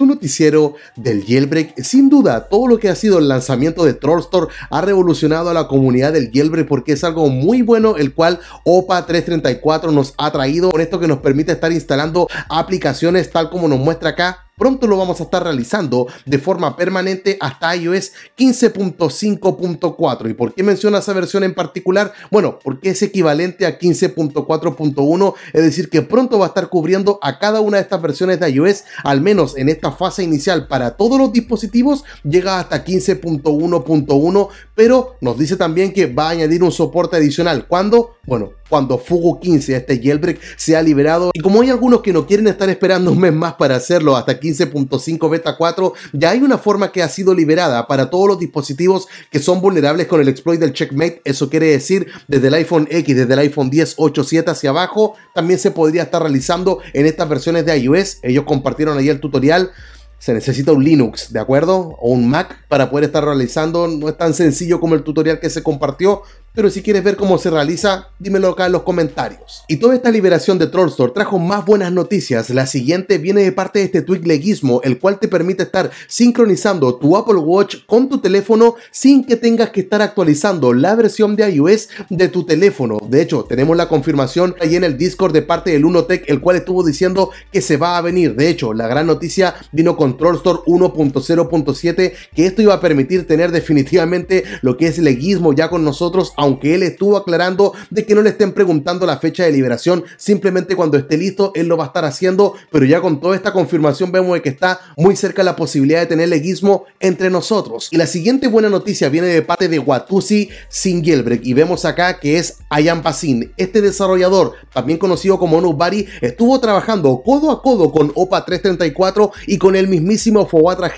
tu noticiero del jailbreak. Sin duda, todo lo que ha sido el lanzamiento de Trollstore ha revolucionado a la comunidad del jailbreak porque es algo muy bueno el cual OPA 334 nos ha traído con esto que nos permite estar instalando aplicaciones tal como nos muestra acá Pronto lo vamos a estar realizando de forma permanente hasta iOS 15.5.4. ¿Y por qué menciona esa versión en particular? Bueno, porque es equivalente a 15.4.1, es decir, que pronto va a estar cubriendo a cada una de estas versiones de iOS, al menos en esta fase inicial para todos los dispositivos llega hasta 15.1.1, pero nos dice también que va a añadir un soporte adicional. cuando Bueno, cuando Fugo 15, este jailbreak, se ha liberado. Y como hay algunos que no quieren estar esperando un mes más para hacerlo hasta 15.5 beta 4, ya hay una forma que ha sido liberada para todos los dispositivos que son vulnerables con el exploit del checkmate. Eso quiere decir desde el iPhone X, desde el iPhone 10, 8, 7 hacia abajo, también se podría estar realizando en estas versiones de iOS. Ellos compartieron ahí el tutorial se necesita un Linux, ¿de acuerdo? O un Mac para poder estar realizando. No es tan sencillo como el tutorial que se compartió, pero si quieres ver cómo se realiza, dímelo acá en los comentarios. Y toda esta liberación de Trollstore trajo más buenas noticias. La siguiente viene de parte de este tweak leguismo, el cual te permite estar sincronizando tu Apple Watch con tu teléfono sin que tengas que estar actualizando la versión de iOS de tu teléfono. De hecho, tenemos la confirmación ahí en el Discord de parte del Unotech, el cual estuvo diciendo que se va a venir. De hecho, la gran noticia vino con Trollstore 1.0.7, que esto iba a permitir tener definitivamente lo que es leguismo ya con nosotros aunque él estuvo aclarando de que no le estén preguntando la fecha de liberación, simplemente cuando esté listo él lo va a estar haciendo, pero ya con toda esta confirmación vemos que está muy cerca la posibilidad de tener legismo entre nosotros. Y la siguiente buena noticia viene de parte de Watusi Singelbrecht y vemos acá que es Ayan Pacin, Este desarrollador, también conocido como Nubari, estuvo trabajando codo a codo con OPA 334 y con el mismísimo Fowatra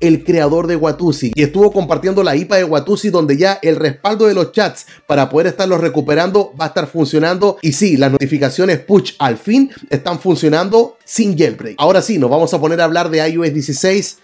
el creador de Watusi, y estuvo compartiendo la IPA de Watusi, donde ya el respaldo de los chats para poder estarlos recuperando va a estar funcionando. Y sí, las notificaciones push al fin están funcionando sin jailbreak. Ahora sí, nos vamos a poner a hablar de iOS 16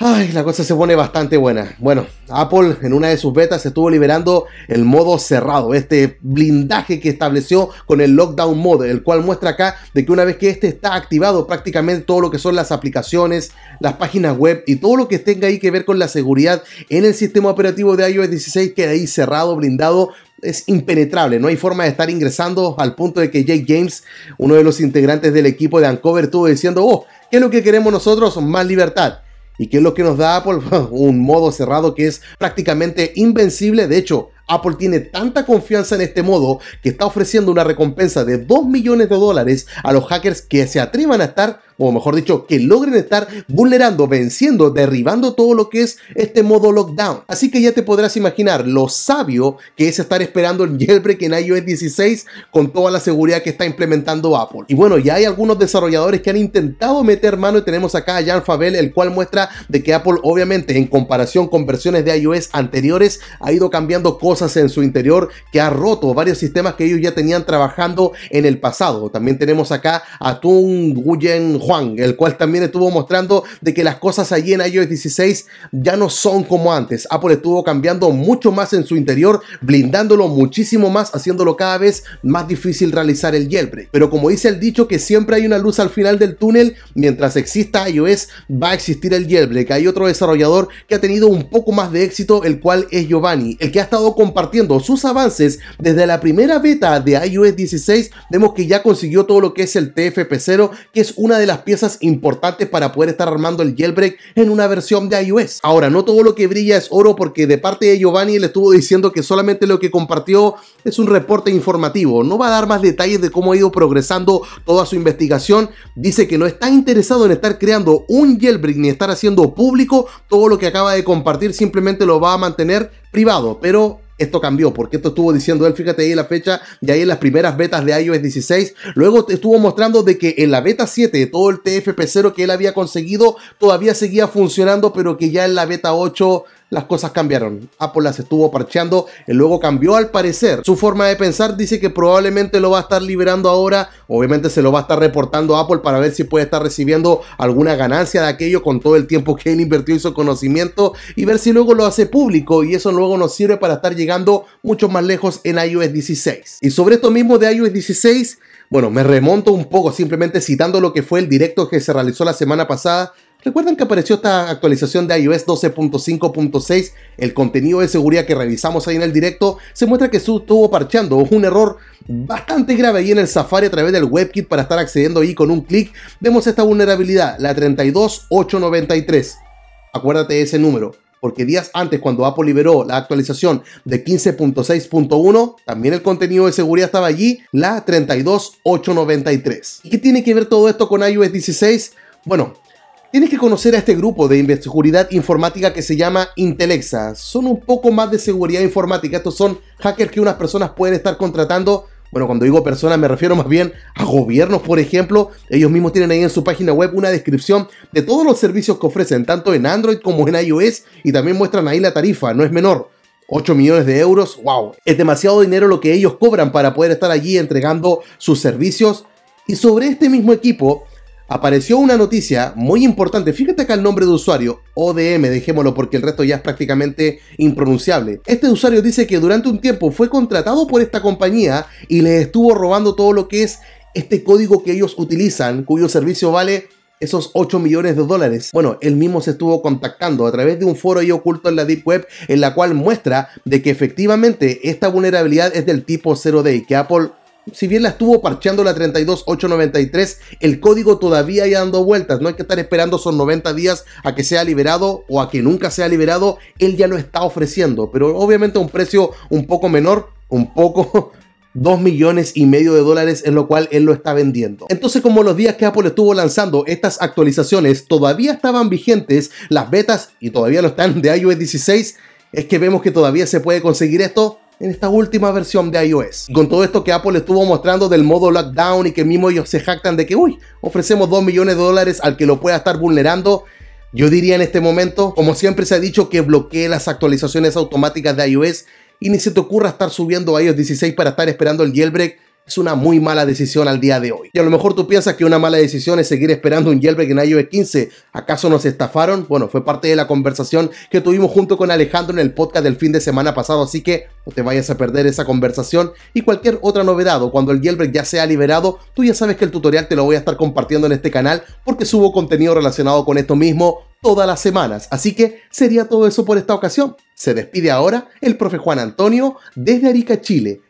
Ay, la cosa se pone bastante buena. Bueno, Apple en una de sus betas estuvo liberando el modo cerrado, este blindaje que estableció con el lockdown mode, el cual muestra acá de que una vez que este está activado, prácticamente todo lo que son las aplicaciones, las páginas web y todo lo que tenga ahí que ver con la seguridad en el sistema operativo de iOS 16 queda ahí cerrado, blindado es impenetrable, no hay forma de estar ingresando al punto de que Jake James, uno de los integrantes del equipo de Uncover, estuvo diciendo, oh, ¿qué es lo que queremos nosotros? Más libertad. ¿Y qué es lo que nos da pues, Apple? un modo cerrado que es prácticamente invencible. De hecho, Apple tiene tanta confianza en este modo que está ofreciendo una recompensa de 2 millones de dólares a los hackers que se atrevan a estar, o mejor dicho, que logren estar vulnerando, venciendo, derribando todo lo que es este modo lockdown. Así que ya te podrás imaginar lo sabio que es estar esperando el jailbreak en iOS 16 con toda la seguridad que está implementando Apple. Y bueno, ya hay algunos desarrolladores que han intentado meter mano y tenemos acá a Jan Fabel, el cual muestra de que Apple obviamente en comparación con versiones de iOS anteriores ha ido cambiando cosas en su interior que ha roto varios sistemas que ellos ya tenían trabajando en el pasado. También tenemos acá a Tung Guyen Huang, el cual también estuvo mostrando de que las cosas allí en iOS 16 ya no son como antes. Apple estuvo cambiando mucho más en su interior, blindándolo muchísimo más, haciéndolo cada vez más difícil realizar el jailbreak. Pero como dice el dicho que siempre hay una luz al final del túnel, mientras exista iOS va a existir el jailbreak. Hay otro desarrollador que ha tenido un poco más de éxito, el cual es Giovanni, el que ha estado con compartiendo sus avances desde la primera beta de iOS 16. Vemos que ya consiguió todo lo que es el TFP0, que es una de las piezas importantes para poder estar armando el jailbreak en una versión de iOS. Ahora, no todo lo que brilla es oro porque de parte de Giovanni le estuvo diciendo que solamente lo que compartió es un reporte informativo. No va a dar más detalles de cómo ha ido progresando toda su investigación. Dice que no está interesado en estar creando un jailbreak ni estar haciendo público todo lo que acaba de compartir, simplemente lo va a mantener privado, pero esto cambió, porque esto estuvo diciendo él, fíjate ahí la fecha, y ahí en las primeras betas de iOS 16, luego te estuvo mostrando de que en la beta 7 todo el TFP0 que él había conseguido todavía seguía funcionando, pero que ya en la beta 8 las cosas cambiaron. Apple las estuvo parcheando y luego cambió al parecer. Su forma de pensar dice que probablemente lo va a estar liberando ahora. Obviamente se lo va a estar reportando a Apple para ver si puede estar recibiendo alguna ganancia de aquello con todo el tiempo que él invirtió en su conocimiento y ver si luego lo hace público y eso luego nos sirve para estar llegando mucho más lejos en iOS 16. Y sobre esto mismo de iOS 16, bueno, me remonto un poco simplemente citando lo que fue el directo que se realizó la semana pasada Recuerden que apareció esta actualización de iOS 12.5.6, el contenido de seguridad que revisamos ahí en el directo, se muestra que estuvo parchando un error bastante grave ahí en el Safari a través del WebKit para estar accediendo ahí con un clic. Vemos esta vulnerabilidad, la 32893. Acuérdate ese número, porque días antes cuando Apple liberó la actualización de 15.6.1, también el contenido de seguridad estaba allí, la 32893. ¿Y qué tiene que ver todo esto con iOS 16? Bueno, Tienes que conocer a este grupo de seguridad informática que se llama Intelexa. Son un poco más de seguridad informática. Estos son hackers que unas personas pueden estar contratando. Bueno, cuando digo personas me refiero más bien a gobiernos, por ejemplo. Ellos mismos tienen ahí en su página web una descripción de todos los servicios que ofrecen, tanto en Android como en iOS. Y también muestran ahí la tarifa, no es menor. 8 millones de euros, wow. Es demasiado dinero lo que ellos cobran para poder estar allí entregando sus servicios. Y sobre este mismo equipo apareció una noticia muy importante. Fíjate acá el nombre de usuario, ODM, dejémoslo porque el resto ya es prácticamente impronunciable. Este usuario dice que durante un tiempo fue contratado por esta compañía y les estuvo robando todo lo que es este código que ellos utilizan, cuyo servicio vale esos 8 millones de dólares. Bueno, él mismo se estuvo contactando a través de un foro y oculto en la Deep Web en la cual muestra de que efectivamente esta vulnerabilidad es del tipo 0-day, que Apple si bien la estuvo parcheando la 32893, el código todavía ya dando vueltas. No hay que estar esperando esos 90 días a que sea liberado o a que nunca sea liberado. Él ya lo está ofreciendo, pero obviamente a un precio un poco menor, un poco 2 millones y medio de dólares en lo cual él lo está vendiendo. Entonces como los días que Apple estuvo lanzando estas actualizaciones todavía estaban vigentes, las betas y todavía no están de iOS 16, es que vemos que todavía se puede conseguir esto en esta última versión de iOS. Con todo esto que Apple estuvo mostrando del modo lockdown y que mismo ellos se jactan de que, uy, ofrecemos 2 millones de dólares al que lo pueda estar vulnerando, yo diría en este momento, como siempre se ha dicho, que bloquee las actualizaciones automáticas de iOS y ni se te ocurra estar subiendo a iOS 16 para estar esperando el jailbreak es una muy mala decisión al día de hoy. Y a lo mejor tú piensas que una mala decisión es seguir esperando un jailbreak en iOS 15. ¿Acaso nos estafaron? Bueno, fue parte de la conversación que tuvimos junto con Alejandro en el podcast del fin de semana pasado, así que no te vayas a perder esa conversación y cualquier otra novedad o cuando el jailbreak ya sea liberado, tú ya sabes que el tutorial te lo voy a estar compartiendo en este canal porque subo contenido relacionado con esto mismo todas las semanas. Así que sería todo eso por esta ocasión. Se despide ahora el profe Juan Antonio desde Arica, Chile.